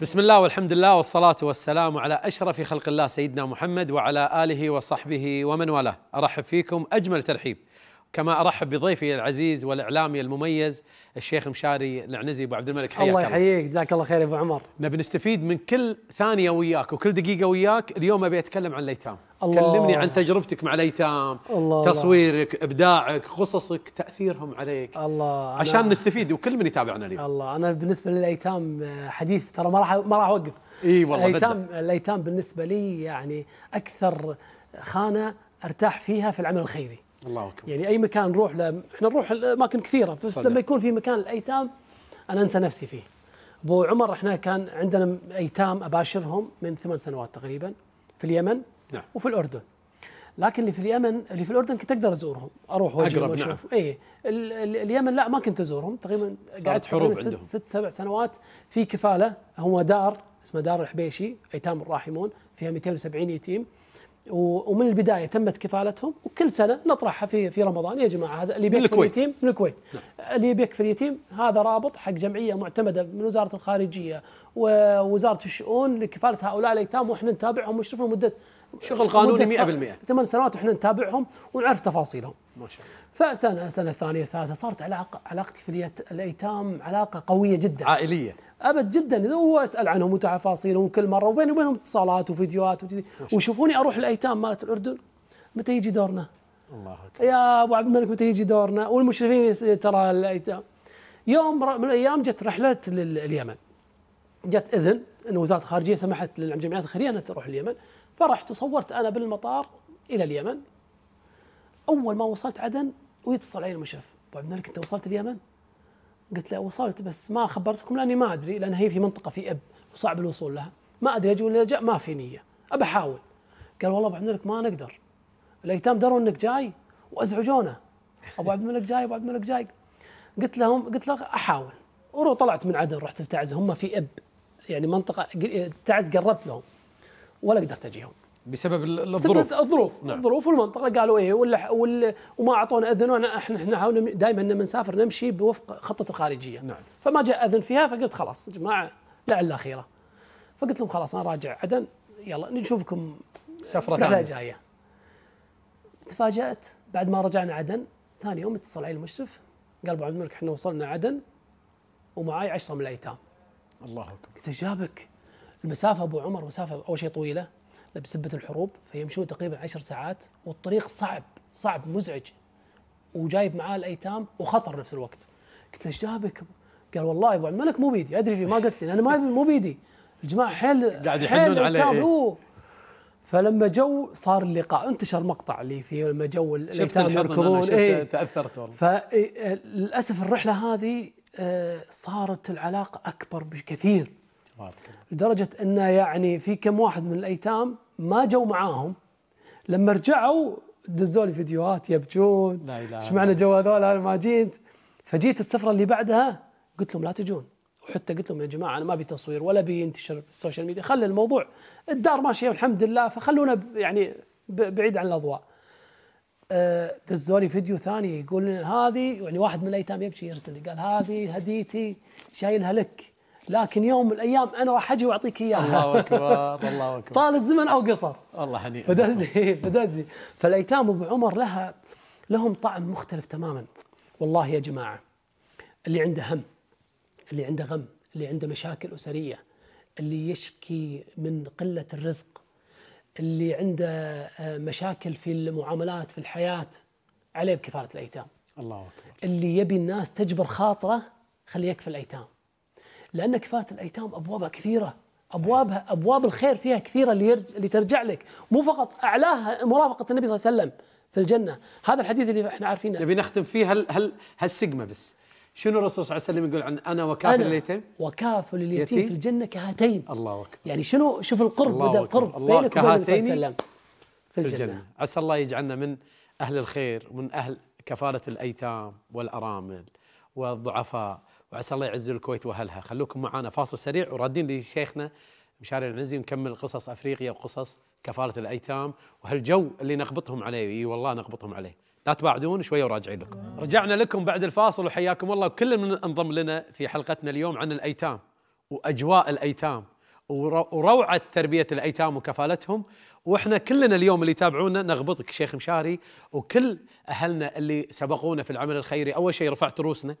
بسم الله والحمد لله والصلاة والسلام على أشرف خلق الله سيدنا محمد وعلى آله وصحبه ومن والاه أرحب فيكم أجمل ترحيب كما ارحب بضيفي العزيز والاعلامي المميز الشيخ مشاري العنزي ابو عبد الملك حياك الله يحييك جزاك الله خير يا ابو عمر نبي نستفيد من كل ثانيه وياك وكل دقيقه وياك اليوم ابي اتكلم عن الايتام الله كلمني عن تجربتك مع الايتام الله تصويرك الله. ابداعك قصصك تاثيرهم عليك الله عشان نستفيد وكل من يتابعنا اليوم الله انا بالنسبه للايتام آه، حديث ترى ما راح ما راح اوقف اي والله الايتام بدأ. الايتام بالنسبه لي يعني اكثر خانه ارتاح فيها في العمل الخيري الله اكبر يعني اي مكان نروح له احنا نروح لاماكن كثيره بس صدق. لما يكون في مكان الايتام انا انسى نفسي فيه ابو عمر احنا كان عندنا ايتام اباشرهم من ثمان سنوات تقريبا في اليمن نعم. وفي الاردن لكن اللي في اليمن اللي في الاردن كنت اقدر ازورهم اروح اقرب واشوف نعم. اي اليمن لا ما كنت ازورهم تقريبا قعدت حروب ست, عندهم. ست سبع سنوات في كفاله هو دار اسمه دار الحبيشي ايتام الراحمون فيها 270 يتيم ومن البدايه تمت كفالتهم وكل سنه نطرحها في في رمضان يا جماعه هذا اللي في اليتيم من الكويت نعم. اللي في اليتيم هذا رابط حق جمعيه معتمده من وزاره الخارجيه ووزاره الشؤون لكفاله هؤلاء الايتام واحنا نتابعهم ونشوفهم مده شغل قانوني 100% ثمان سنوات واحنا نتابعهم ونعرف تفاصيلهم ما شاء الله فسنه سنه ثانيه الثالثه صارت علاقه علاقتي في الايتام علاقه قويه جدا عائليه ابد جدا هو اسال عنهم وتفاصيلهم كل مره وبيني وبينهم اتصالات وفيديوهات وكذي وشوفوني اروح الايتام مالت الاردن متى يجي دورنا؟ الله اكبر يا ابو عبد الملك متى يجي دورنا والمشرفين ترى الايتام يوم من الايام جت رحله لليمن جت اذن ان وزاره الخارجيه سمحت للجمعيات الخيريه انها تروح اليمن فرحت وصورت انا بالمطار الى اليمن اول ما وصلت عدن ويتصل علي المشرف ابو عبد الملك انت وصلت اليمن؟ قلت له وصلت بس ما خبرتكم لاني ما ادري لان هي في منطقه في اب وصعب الوصول لها ما ادري اجي ولا جاء ما في نيه ابى احاول قال والله ابو عبد الملك ما نقدر الايتام دروا انك جاي وازعجونا ابو عبد الملك جاي ابو عبد الملك جاي قلت لهم قلت له احاول ورو طلعت من عدن رحت لتعز هم في اب يعني منطقه تعز قربت لهم ولا قدرت اجيهم بسبب الظروف بسبب الظروف نعم. الظروف والمنطقه قالوا ايه ولا وال وما اعطونا اذن وانا احنا احنا دائما لما نسافر نمشي بوفق خطه الخارجيه نعم. فما جاء اذن فيها فقلت خلاص يا جماعه لعل خيره فقلت لهم خلاص انا راجع عدن يلا نشوفكم سفره رحله جايه تفاجات بعد ما رجعنا عدن ثاني يوم اتصل علي المشرف قال ابو عبد الملك احنا وصلنا عدن ومعاي 10 من الايتام الله اكبر قلت ايش جابك؟ المسافه ابو عمر مسافه اول شيء طويله بسبة الحروب فيمشون تقريبا عشر ساعات والطريق صعب صعب مزعج وجايب معاه الايتام وخطر نفس الوقت قلت له ايش جابك؟ قال والله ابو عبد الملك مو بيدي ادري فيه ما قلت لي انا ما مو بيدي الجماعه حيل قاعد يحنون عليه فلما جو صار اللقاء انتشر مقطع اللي فيه لما جو الايتام يركضون اي تاثرت والله فللاسف إيه، الرحله هذه آه، صارت العلاقه اكبر بكثير لدرجه انه يعني في كم واحد من الايتام ما جو معاهم لما رجعوا دزوا لي فيديوهات يبجون لا اله ايش معنى جو هذول انا ما جيت فجيت السفره اللي بعدها قلت لهم لا تجون وحتى قلت لهم يا جماعه انا ما ابي تصوير ولا ابي ينتشر في السوشيال ميديا خلي الموضوع الدار ماشيه والحمد لله فخلونا يعني بعيد عن الاضواء آه، دزولي فيديو ثاني يقول هذه يعني واحد من الايتام يبكي يرسل لي قال هذه هديتي شايلها لك لكن يوم من الايام انا راح اجي واعطيك اياها الله اكبر الله اكبر طال الزمن او قصر الله حنين فدزني فدزني فالايتام ابو عمر لها لهم طعم مختلف تماما والله يا جماعه اللي عنده هم اللي عنده غم اللي عنده مشاكل اسريه اللي يشكي من قله الرزق اللي عنده آه، مشاكل في المعاملات في الحياه عليه بكفاله الايتام الله اكبر اللي يبي الناس تجبر خاطره خليه يكفل الايتام لأن كفالة الأيتام أبوابها كثيرة أبوابها أبواب الخير فيها كثيرة اللي, يرج... اللي ترجع لك مو فقط أعلاها مرافقة النبي صلى الله عليه وسلم في الجنة هذا الحديث اللي احنا عارفينه نبي نختم فيه هل هل هالسجمة بس شنو الرسول صلى الله عليه وسلم يقول عن انا وكافل اليتيم؟ وكافل اليتيم في الجنه كهاتين الله اكبر يعني شنو شوف القرب بدا القرب بينك وبين النبي صلى الله عليه وسلم في الجنة. الجنه في عسى الله يجعلنا من اهل الخير ومن اهل كفاله الايتام والارامل والضعفاء وعسى الله يعز الكويت واهلها خلوكم معنا فاصل سريع ورادين لشيخنا مشاري العنزي نكمل قصص افريقيا وقصص كفاله الايتام وهالجو اللي نخبطهم عليه اي والله نخبطهم عليه لا تباعدون شويه وراجعين لكم رجعنا لكم بعد الفاصل وحياكم الله وكل من انضم لنا في حلقتنا اليوم عن الايتام واجواء الايتام وروعه تربيه الايتام وكفالتهم واحنا كلنا اليوم اللي يتابعونا نغبطك شيخ مشاري وكل اهلنا اللي سبقونا في العمل الخيري اول شيء رفعت رؤوسنا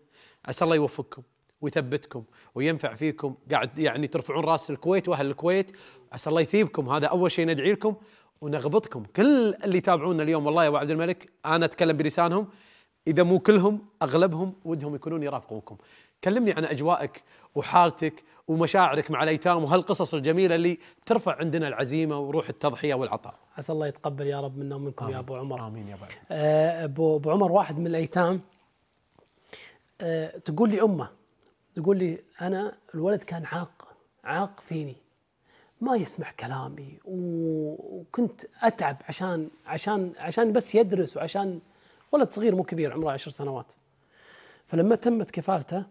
عسى الله يوفقكم ويثبتكم وينفع فيكم قاعد يعني ترفعون راس الكويت واهل الكويت عسى الله يثيبكم هذا اول شيء ندعي لكم ونغبطكم كل اللي يتابعونا اليوم والله يا ابو عبد الملك انا اتكلم بلسانهم اذا مو كلهم اغلبهم ودهم يكونون يرافقوكم كلمني عن اجوائك وحالتك ومشاعرك مع الايتام وهالقصص الجميله اللي ترفع عندنا العزيمه وروح التضحيه والعطاء. عسى الله يتقبل يا رب منا ومنكم آمين. يا ابو عمر. امين يا آه، ابو عمر. ابو عمر واحد من الايتام آه، تقول لي امه تقول لي انا الولد كان عاق عاق فيني ما يسمع كلامي وكنت اتعب عشان عشان عشان بس يدرس وعشان ولد صغير مو كبير عمره عشر سنوات. فلما تمت كفالته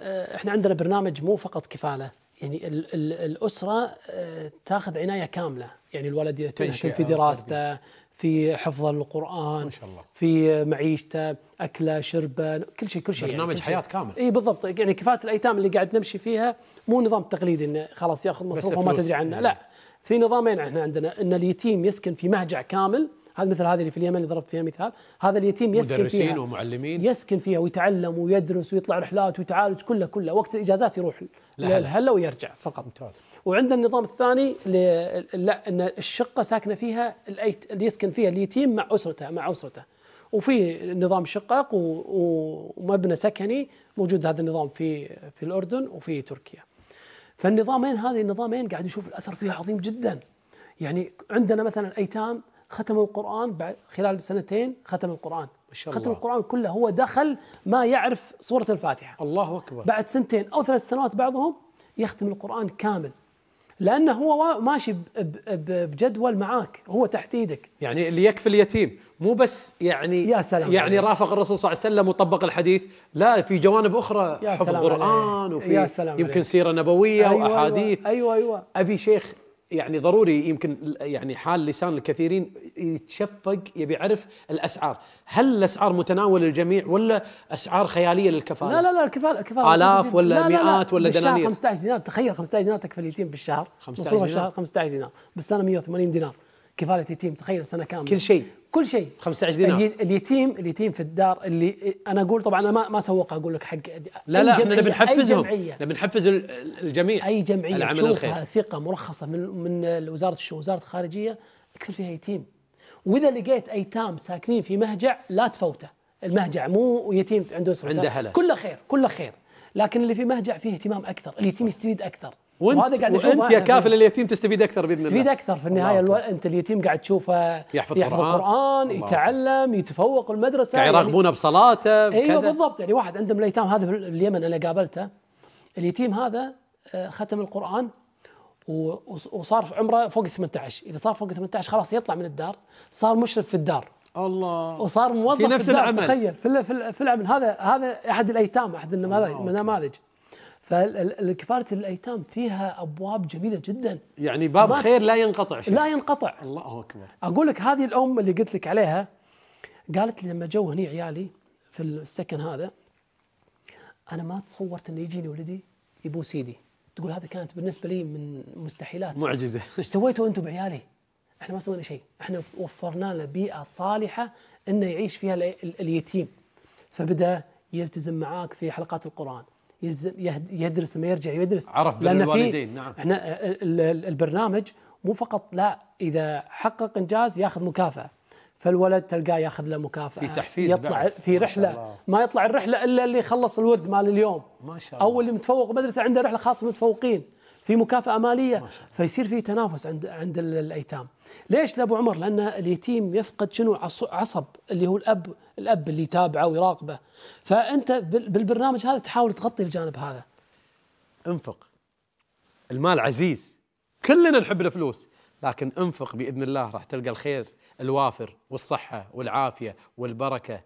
آه، احنا عندنا برنامج مو فقط كفاله يعني الـ الـ الاسره آه، تاخذ عنايه كامله يعني الولد يهتم في دراسته في حفظ القران ما شاء الله في معيشته اكله شربه كل شيء كل شيء يعني برنامج يعني كل حياه كامل اي بالضبط يعني كفاله الايتام اللي قاعد نمشي فيها مو نظام تقليدي انه خلاص ياخذ مصروفه وما تدري عنه يعني. لا في نظامين احنا عندنا ان اليتيم يسكن في مهجع كامل هذا مثل هذه اللي في اليمن اللي ضربت فيها مثال هذا اليتيم يسكن مدرسين فيها ومعلمين يسكن فيها ويتعلم ويدرس ويطلع رحلات ويتعالج كله كله وقت الاجازات يروح لهلا ويرجع فقط ممتاز وعندنا النظام الثاني لا ان الشقه ساكنه فيها اللي يسكن فيها اليتيم مع اسرته مع اسرته وفي نظام شقق ومبنى سكني موجود هذا النظام في في الاردن وفي تركيا فالنظامين هذه النظامين قاعد نشوف الاثر فيها عظيم جدا يعني عندنا مثلا ايتام ختم القرآن بعد خلال سنتين ختم القرآن ما شاء الله. ختم القرآن كله هو دخل ما يعرف سورة الفاتحة الله أكبر بعد سنتين أو ثلاث سنوات بعضهم يختم القرآن كامل لأنه هو ماشي بجدول معاك هو تحت إيدك يعني اللي يكفي اليتيم مو بس يعني يا سلام يعني عليك. رافق الرسول صلى الله عليه وسلم وطبق الحديث لا في جوانب أخرى يا حفظ القرآن وفي يا سلام يمكن عليك. سيرة نبوية أيوة, أيوة. وأحاديث أيوة أيوة, أيوة أبي شيخ يعني ضروري يمكن يعني حال لسان الكثيرين يتشفق يبي يعرف الاسعار، هل الاسعار متناول الجميع ولا اسعار خياليه للكفاله؟ لا لا لا الكفاله الكفاله الاف ولا لا مئات لا لا ولا دنانير 15 دينار تخيل 15 دينار تكفل يتيم بالشهر 15 دينار 15 دينار بالسنه 180 دينار كفاله يتيم تخيل سنه كامله كل شيء كل شيء 15 دينار اليتيم اليتيم في الدار اللي انا اقول طبعا انا ما ما اسوق اقول لك حق لا لا احنا نبي نحفزهم نبي نحفز الجميع اي جمعيه تشوفها ثقه مرخصه من من وزاره الشؤون وزاره الخارجيه اكفل فيها يتيم واذا لقيت ايتام ساكنين في مهجع لا تفوته المهجع مو يتيم عنده اسره عنده هلا كله خير كله خير لكن اللي في مهجع فيه اهتمام اكثر اليتيم يستفيد اكثر وانت, قاعد وانت يا كافل اليتيم تستفيد اكثر باذن الله تستفيد اكثر في النهايه الو... انت اليتيم قاعد تشوفه يحفظ, يحفظ القران يتعلم يتفوق المدرسه قاعد يراغبونه يعني... بصلاته ايوه بالضبط يعني واحد عندهم الايتام هذا في اليمن انا قابلته اليتيم هذا آه، ختم القران وصار في عمره فوق 18 اذا صار فوق 18 خلاص يطلع من الدار صار مشرف في الدار الله وصار موظف في نفس في الدار. العمل تخيل في, في العمل هذا هذا احد الايتام احد النماذج فكفاره الايتام فيها ابواب جميله جدا يعني باب خير لا ينقطع شيء لا ينقطع الله اكبر اقول لك هذه الام اللي قلت لك عليها قالت لي لما جو هني عيالي في السكن هذا انا ما تصورت انه يجيني ولدي يبوس ايدي تقول هذا كانت بالنسبه لي من مستحيلات معجزه ايش سويتوا انتم بعيالي؟ احنا ما سوينا شيء، احنا وفرنا له بيئه صالحه انه يعيش فيها اليتيم. فبدا يلتزم معاك في حلقات القران، يلزم يدرس لما يرجع يدرس عرف بين الوالدين نعم احنا البرنامج مو فقط لا اذا حقق انجاز ياخذ مكافاه فالولد تلقاه ياخذ له مكافاه في تحفيز يطلع بعد. في رحله ما, ما يطلع الرحله الا اللي خلص الورد مال اليوم ما شاء الله او اللي متفوق مدرسه عنده رحله خاصه متفوقين في مكافأة مالية فيصير في تنافس عند عند الأيتام ليش لأبو عمر لأن اليتيم يفقد شنو عصب اللي هو الأب الأب اللي يتابعه ويراقبه فأنت بالبرنامج هذا تحاول تغطي الجانب هذا انفق المال عزيز كلنا نحب الفلوس لكن انفق بإذن الله راح تلقى الخير الوافر والصحة والعافية والبركة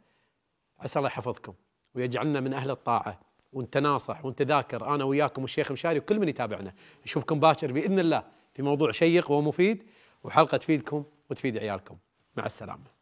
عسى الله يحفظكم ويجعلنا من أهل الطاعة ونتناصح ونتذاكر انا وياكم والشيخ مشاري وكل من يتابعنا نشوفكم باكر باذن الله في موضوع شيق ومفيد وحلقه تفيدكم وتفيد عيالكم مع السلامه